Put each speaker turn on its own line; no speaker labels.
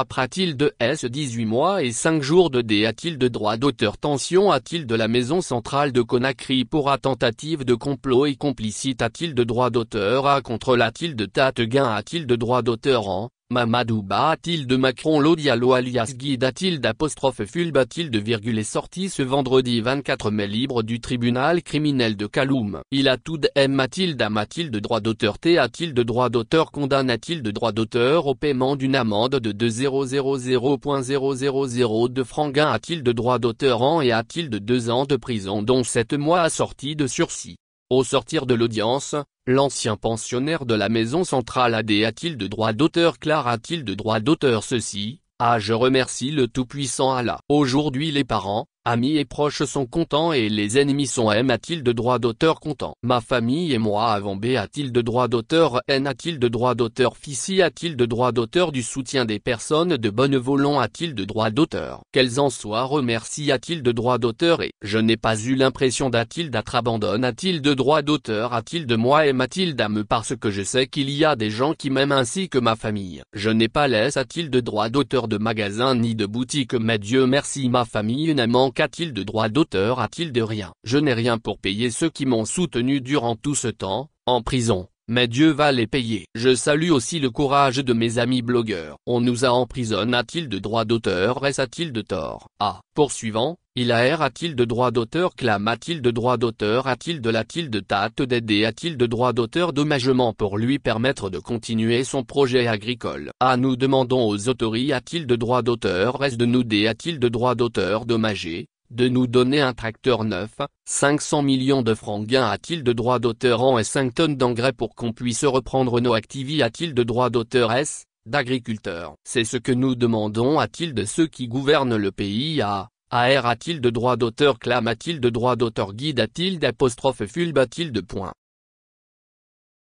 a t il de S 18 mois et 5 jours de D a-t-il de droit d'auteur Tension a-t-il de la maison centrale de Conakry pour à tentative de complot et complicite a-t-il de droit d'auteur A contre la t il de Tateguin a-t-il de droit d'auteur en Mamadou il de Macron Lodialo alias Guide d'apostrophe apostrophe il de virgule est sorti ce vendredi 24 mai libre du tribunal criminel de Kaloum. Il a tout M Mathilde à Mathilde droit d'auteur T de droit d'auteur condamne de droit d'auteur au paiement d'une amende de 2.000.000 francs il de droit d'auteur en et de deux ans de prison dont sept mois assortis de sursis. Au sortir de l'audience, l'ancien pensionnaire de la maison centrale a a-t-il de droit d'auteur Clara a-t-il de droit d'auteur ceci Ah je remercie le Tout-Puissant Allah Aujourd'hui les parents, Amis et proches sont contents et les ennemis sont M a-t-il de droit d'auteur content. Ma famille et moi avons B a-t-il de droit d'auteur N a-t-il de droit d'auteur Fici a-t-il de droit d'auteur du soutien des personnes de bonne volonté a-t-il de droit d'auteur Qu'elles en soient remercie a-t-il de droit d'auteur et je n'ai pas eu l'impression d'a-t-il d'être abandonné a-t-il de droit d'auteur a-t-il de moi et a-t-il d'âme parce que je sais qu'il y a des gens qui m'aiment ainsi que ma famille. Je n'ai pas laisse a-t-il de droit d'auteur de magasin ni de boutique mais Dieu merci ma famille n'a qua t il de droit d'auteur A-t-il de rien Je n'ai rien pour payer ceux qui m'ont soutenu durant tout ce temps, en prison. Mais Dieu va les payer. Je salue aussi le courage de mes amis blogueurs. On nous a emprisonnés. a-t-il de droit d'auteur ce a-t-il de tort Ah, poursuivant, il a a-t-il de droit d'auteur clame a-t-il de droit d'auteur a-t-il de la-t-il de tâte d'aider a-t-il de droit d'auteur dommagement pour lui permettre de continuer son projet agricole Ah nous demandons aux autorités a-t-il de droit d'auteur est-ce de nous dé a-t-il de droit d'auteur Dommagé de nous donner un tracteur neuf, 500 millions de francs gain a-t-il de droits d'auteur en et 5 tonnes d'engrais pour qu'on puisse reprendre nos activités a-t-il de droit d'auteur S, d'agriculteurs C'est ce que nous demandons a-t-il de ceux qui gouvernent le pays a AR a-t-il de droit d'auteur clame a-t-il de droit d'auteur guide a-t-il d'apostrophe fulbe a-t-il de point